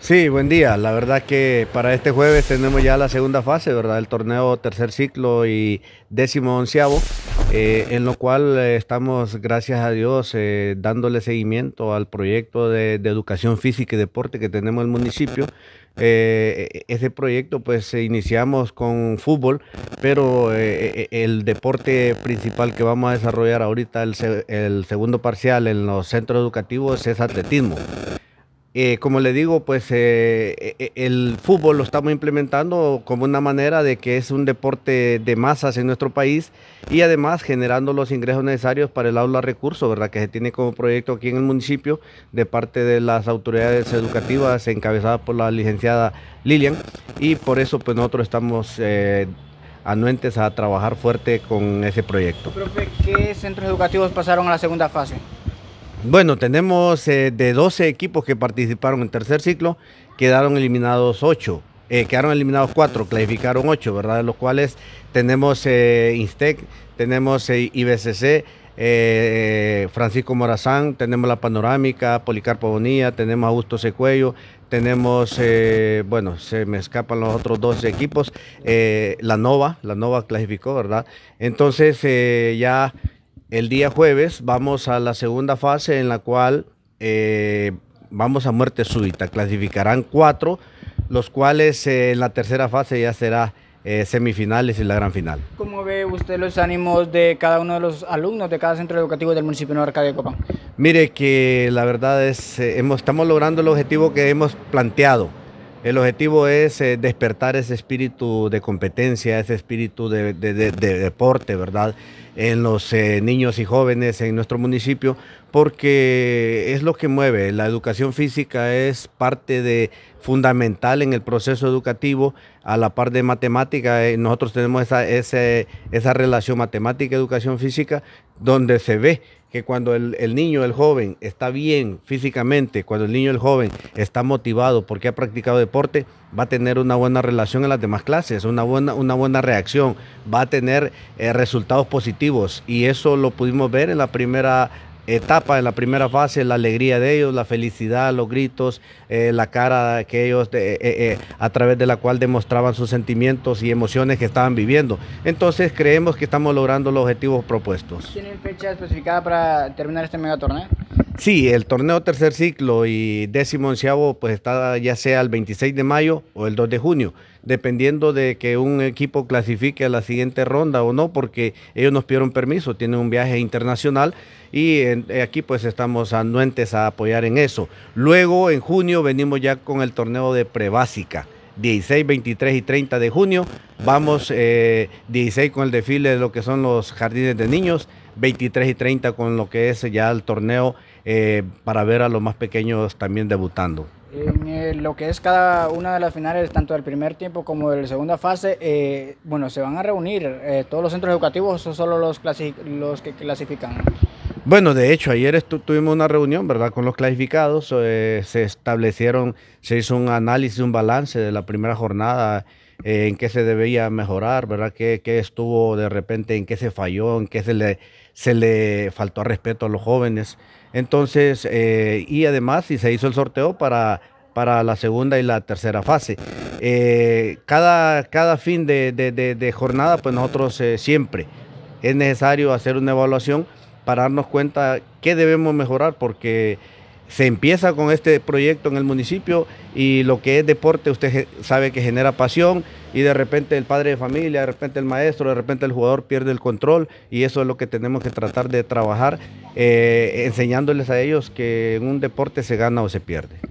Sí, buen día. La verdad que para este jueves tenemos ya la segunda fase, ¿verdad? El torneo tercer ciclo y décimo onceavo, eh, en lo cual eh, estamos, gracias a Dios, eh, dándole seguimiento al proyecto de, educación física y deporte que tenemos en el municipio. ese proyecto pues iniciamos con fútbol, pero el deporte principal que vamos a desarrollar ahorita, el, el segundo parcial en los centros educativos, es atletismo. Eh, como le digo, pues eh, eh, el fútbol lo estamos implementando como una manera de que es un deporte de masas en nuestro país y además generando los ingresos necesarios para el aula recurso, ¿verdad? Que se tiene como proyecto aquí en el municipio de parte de las autoridades educativas encabezadas por la licenciada Lilian y por eso pues nosotros estamos... anuentes a trabajar fuerte con ese proyecto. ¿qué centros educativos pasaron a la segunda fase? Bueno, tenemos eh, de 12 equipos que participaron en tercer ciclo, quedaron eliminados 8. Eh, quedaron eliminados 4, clasificaron 8, ¿verdad? De los cuales tenemos eh, Instec, tenemos IBCC, Francisco Morazán, tenemos La Panorámica, Policarpo Bonilla, tenemos Augusto Secuello, tenemos, bueno, se me escapan los otros 12 equipos. la Nova, la Nova clasificó, ¿verdad? Entonces ya el día jueves vamos a la segunda fase en la cual eh, vamos a muerte súbita. Clasificarán cuatro, los cuales eh, en la tercera fase ya será eh, semifinales y la gran final. ¿Cómo ve usted los ánimos de cada uno de los alumnos de cada centro educativo del municipio de Arcadia de Copán? Mire que la verdad es, hemos, estamos logrando el objetivo que hemos planteado. El objetivo es eh, despertar ese espíritu de competencia, ese espíritu de, deporte, ¿verdad? En los eh, niños y jóvenes en nuestro municipio, porque es lo que mueve. La educación física es parte de fundamental en el proceso educativo, a la par de matemática. Eh, nosotros tenemos esa relación matemática-educación física, donde se ve que cuando el, niño, el joven está bien físicamente, cuando el niño, el joven está motivado porque ha practicado deporte, va a tener una buena relación en las demás clases, una buena, una buena reacción, va a tener eh, resultados positivos. Y eso lo pudimos ver en la primera etapa, de la primera fase, la alegría de ellos, la felicidad, los gritos, eh, la cara que ellos, eh, eh, a través de la cual demostraban sus sentimientos y emociones que estaban viviendo. Entonces creemos que estamos logrando los objetivos propuestos. ¿Tienen fecha especificada para terminar este mega torneo? Sí, el torneo tercer ciclo y décimo onceavo pues está ya sea el 26 de mayo o el 2 de junio, dependiendo de que un equipo clasifique a la siguiente ronda o no, porque ellos nos pidieron permiso, tienen un viaje internacional y eh, aquí pues estamos anuentes a apoyar en eso. Luego en junio venimos ya con el torneo de prebásica 16, 23 y 30 de junio. Vamos 16 eh, con el desfile de lo que son los jardines de niños, 23 y 30 con lo que es ya el torneo eh, para ver a los más pequeños también debutando. En eh, lo que es cada una de las finales, tanto del primer tiempo como de la segunda fase, bueno, se van a reunir todos los centros educativos o solo los, los que clasifican. Bueno, de hecho, ayer tuvimos una reunión, ¿verdad? Con los clasificados, eh, se establecieron, se hizo un análisis, un balance de la primera jornada, eh, en qué se debía mejorar, ¿verdad? ¿Qué, estuvo de repente, en qué se falló, en qué se le, se le faltó respeto a los jóvenes. Entonces, eh, y además, y se hizo el sorteo para para la segunda y la tercera fase. cada, cada fin de, jornada, pues nosotros siempre es necesario hacer una evaluación para darnos cuenta qué debemos mejorar, porque se empieza con este proyecto en el municipio y lo que es deporte usted sabe que genera pasión y de repente el padre de familia, de repente el maestro, de repente el jugador pierde el control y eso es lo que tenemos que tratar de trabajar eh, enseñándoles a ellos que en un deporte se gana o se pierde.